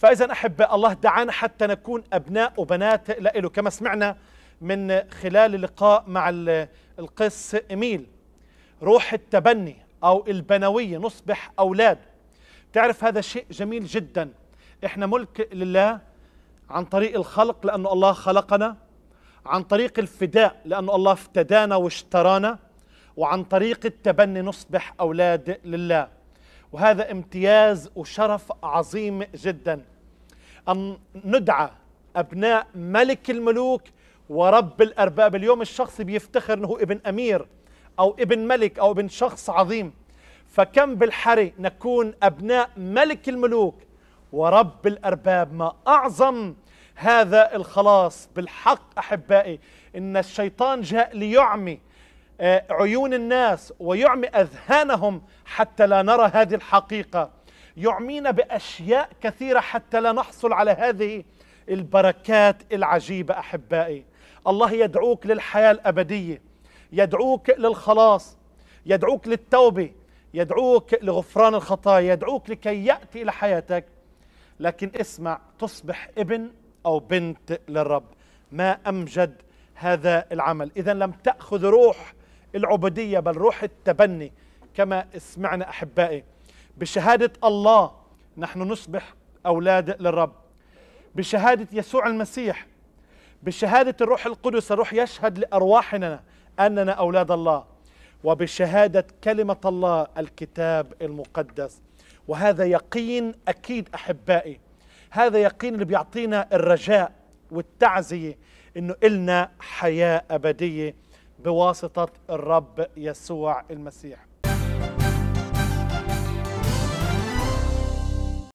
فإذا أحب الله دعانا حتى نكون أبناء وبنات لإله كما سمعنا من خلال اللقاء مع القس إميل روح التبني أو البنوية نصبح أولاد تعرف هذا شيء جميل جدا إحنا ملك لله عن طريق الخلق لأنه الله خلقنا عن طريق الفداء لأنه الله افتدانا واشترانا وعن طريق التبني نصبح أولاد لله وهذا امتياز وشرف عظيم جدا أن ندعى أبناء ملك الملوك ورب الأرباب اليوم الشخص بيفتخر أنه ابن أمير أو ابن ملك أو ابن شخص عظيم فكم بالحري نكون أبناء ملك الملوك ورب الأرباب ما أعظم هذا الخلاص بالحق أحبائي إن الشيطان جاء ليعمي آه، عيون الناس ويعمي أذهانهم حتى لا نرى هذه الحقيقة يعمينا بأشياء كثيرة حتى لا نحصل على هذه البركات العجيبة أحبائي الله يدعوك للحياة الأبدية يدعوك للخلاص يدعوك للتوبة يدعوك لغفران الخطايا يدعوك لكي يأتي إلى حياتك لكن اسمع تصبح ابن أو بنت للرب ما أمجد هذا العمل إذا لم تأخذ روح العبودية بل روح التبني كما اسمعنا أحبائي بشهادة الله نحن نصبح أولاد للرب بشهادة يسوع المسيح بشهادة الروح القدس الروح يشهد لأرواحنا أننا أولاد الله وبشهادة كلمة الله الكتاب المقدس وهذا يقين أكيد أحبائي هذا يقين اللي بيعطينا الرجاء والتعزية أنه إلنا حياة أبدية بواسطة الرب يسوع المسيح